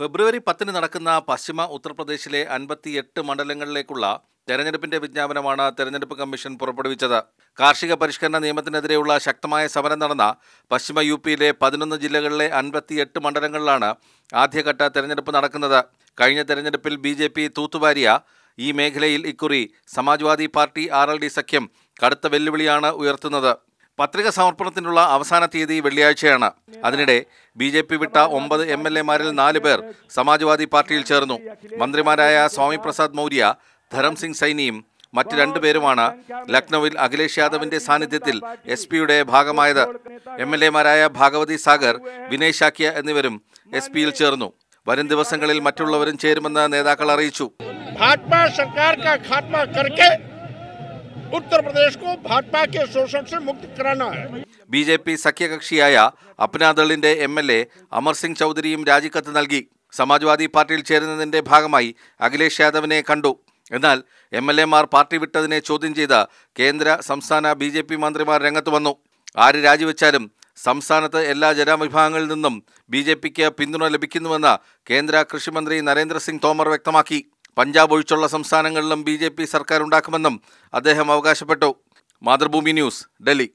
ഫെബ്രുവരി പത്തിന് നടക്കുന്ന പശ്ചിമ ഉത്തർപ്രദേശിലെ അൻപത്തിയെട്ട് മണ്ഡലങ്ങളിലേക്കുള്ള തെരഞ്ഞെടുപ്പിന്റെ വിജ്ഞാപനമാണ് തെരഞ്ഞെടുപ്പ് കമ്മീഷൻ പുറപ്പെടുവിച്ചത് കാർഷിക പരിഷ്കരണ നിയമത്തിനെതിരെയുള്ള ശക്തമായ സമരം നടന്ന പശ്ചിമ യു പിയിലെ പതിനൊന്ന് ജില്ലകളിലെ അൻപത്തിയെട്ട് മണ്ഡലങ്ങളിലാണ് ആദ്യഘട്ട തെരഞ്ഞെടുപ്പ് നടക്കുന്നത് കഴിഞ്ഞ തെരഞ്ഞെടുപ്പിൽ ബി ജെ പി തൂത്തുവാരിയ ഈ മേഖലയിൽ ഇക്കുറി Samajwadi party R L D സഖ്യം കടുത്ത വെല്ലുവിളിയാണ് ഉയർത്തുന്നത് പത്രിക സമർപ്പണത്തിനുള്ള അവസാന തീയതി വെള്ളിയാഴ്ചയാണ് അതിനിടെ ബി ജെ പി വിട്ട ഒമ്പത് എം എൽ എമാരിൽ നാല് പേർ സമാജ്വാദി പാർട്ടിയിൽ ചേർന്നു മന്ത്രിമാരായ സ്വാമി പ്രസാദ് മൗര്യ ധരം സിംഗ് സൈനിയും മറ്റ് രണ്ടുപേരുമാണ് ലക്നൌവിൽ അഖിലേഷ് യാദവിന്റെ സാന്നിധ്യത്തിൽ എസ് പിയുടെ ഭാഗമായത് എം എൽ എമാരായ ഭാഗവതി സാഗർ വിനയ് ശാക്യ എന്നിവരും എസ് പിയിൽ ചേർന്നു വരും ദിവസങ്ങളിൽ മറ്റുള്ളവരും ചേരുമെന്ന് നേതാക്കൾ അറിയിച്ചു ഭാജപ സർക്കാർ കാ ഖാത്മ കർക്കേ उत्तर प्रदेश को भाजपा के शोषण से मुक्त कराना है ബി ജെ പി സഖ്യകക്ഷിയായ അപ്നാദളിന്റെ M L A Amar Singh ചൗധരിയും രാജിക്കത്ത് നൽകി സമാജ്വാദി പാർട്ടിയിൽ ചേരുന്നതിന്റെ ഭാഗമായി അഖിലേഷ് യാദവിനെ കണ്ടു എന്നാൽ എം എൽ എമാർ പാർട്ടി വിട്ടതിനെ ചോദ്യം ചെയ്ത കേന്ദ്ര സംസ്ഥാന ബി ജെ പി മന്ത്രിമാർ രംഗത്ത് വന്നു ആര് രാജിവെച്ചാലും സംസ്ഥാനത്ത് എല്ലാ ജനവിഭാഗങ്ങളിൽ നിന്നും ബി ജെ പിക്ക് പിന്തുണ ലഭിക്കുന്നുവെന്ന് കേന്ദ്ര കൃഷിമന്ത്രി നരേന്ദ്രസിംഗ് തോമർ വ്യക്തമാക്കി പഞ്ചാബ് ഒഴിച്ചുള്ള സംസ്ഥാനങ്ങളിലും ബി സർക്കാർ ഉണ്ടാക്കുമെന്നും അദ്ദേഹം അവകാശപ്പെട്ടു മാതൃഭൂമി ന്യൂസ് ഡൽഹി